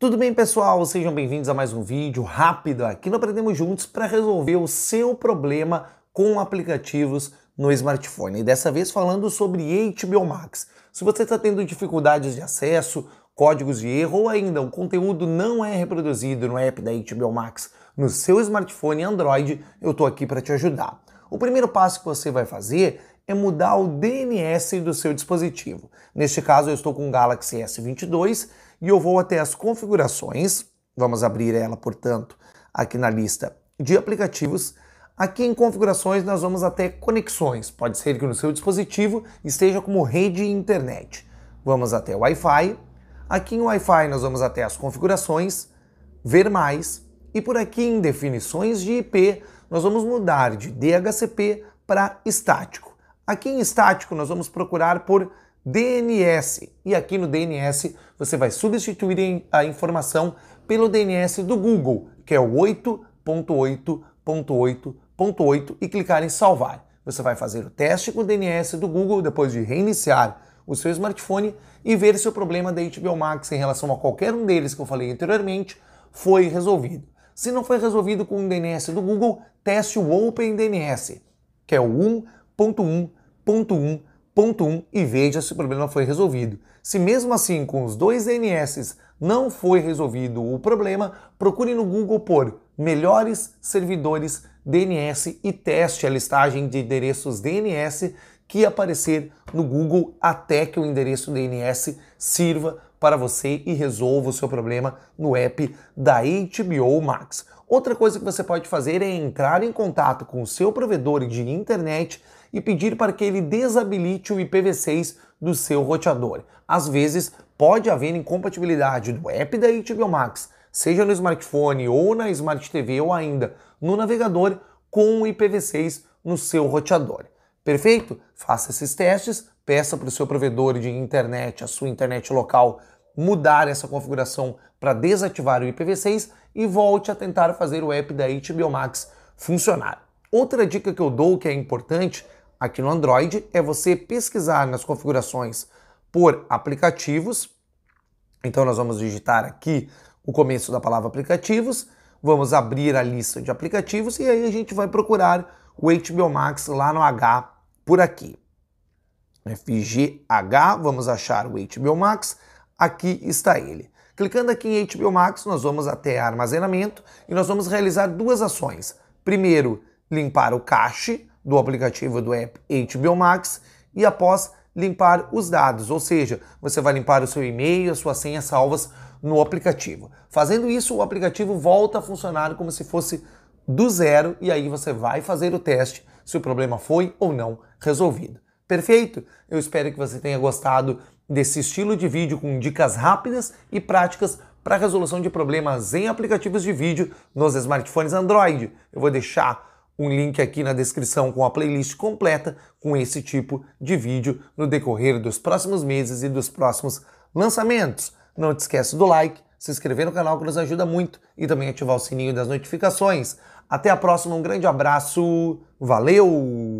Tudo bem, pessoal? Sejam bem-vindos a mais um vídeo rápido aqui no Aprendemos Juntos para resolver o seu problema com aplicativos no smartphone. E dessa vez falando sobre HBO Max. Se você está tendo dificuldades de acesso, códigos de erro ou ainda o conteúdo não é reproduzido no app da HBO Max no seu smartphone Android, eu estou aqui para te ajudar. O primeiro passo que você vai fazer é mudar o DNS do seu dispositivo. Neste caso, eu estou com o Galaxy S22 e eu vou até as configurações. Vamos abrir ela, portanto, aqui na lista de aplicativos. Aqui em configurações nós vamos até conexões. Pode ser que no seu dispositivo esteja como rede e internet. Vamos até Wi-Fi. Aqui em Wi-Fi nós vamos até as configurações, ver mais. E por aqui em definições de IP nós vamos mudar de DHCP para estático. Aqui em estático nós vamos procurar por DNS e aqui no DNS você vai substituir a informação pelo DNS do Google, que é o 8.8.8.8 e clicar em salvar. Você vai fazer o teste com o DNS do Google depois de reiniciar o seu smartphone e ver se o problema da HBO Max em relação a qualquer um deles que eu falei anteriormente foi resolvido. Se não foi resolvido com o DNS do Google, teste o OpenDNS, que é o 1.1 ponto 1, um, ponto 1 um, e veja se o problema foi resolvido. Se mesmo assim com os dois DNS não foi resolvido o problema, procure no Google por melhores servidores DNS e teste a listagem de endereços DNS que aparecer no Google até que o endereço DNS sirva para você e resolva o seu problema no app da HBO Max. Outra coisa que você pode fazer é entrar em contato com o seu provedor de internet e pedir para que ele desabilite o IPv6 do seu roteador. Às vezes, pode haver incompatibilidade do app da HBO Max, seja no smartphone ou na Smart TV ou ainda no navegador, com o IPv6 no seu roteador. Perfeito? Faça esses testes, Peça para o seu provedor de internet, a sua internet local, mudar essa configuração para desativar o IPv6 e volte a tentar fazer o app da HBO Max funcionar. Outra dica que eu dou que é importante aqui no Android é você pesquisar nas configurações por aplicativos. Então nós vamos digitar aqui o começo da palavra aplicativos, vamos abrir a lista de aplicativos e aí a gente vai procurar o HBO Max lá no H por aqui. Né? FGH, vamos achar o HBO Max, aqui está ele. Clicando aqui em HBO Max, nós vamos até armazenamento e nós vamos realizar duas ações. Primeiro, limpar o cache do aplicativo do app HBO Max e após limpar os dados, ou seja, você vai limpar o seu e-mail, as suas senhas salvas no aplicativo. Fazendo isso, o aplicativo volta a funcionar como se fosse do zero e aí você vai fazer o teste se o problema foi ou não resolvido. Perfeito? Eu espero que você tenha gostado desse estilo de vídeo com dicas rápidas e práticas para resolução de problemas em aplicativos de vídeo nos smartphones Android. Eu vou deixar um link aqui na descrição com a playlist completa com esse tipo de vídeo no decorrer dos próximos meses e dos próximos lançamentos. Não te esquece do like, se inscrever no canal que nos ajuda muito e também ativar o sininho das notificações. Até a próxima, um grande abraço, valeu!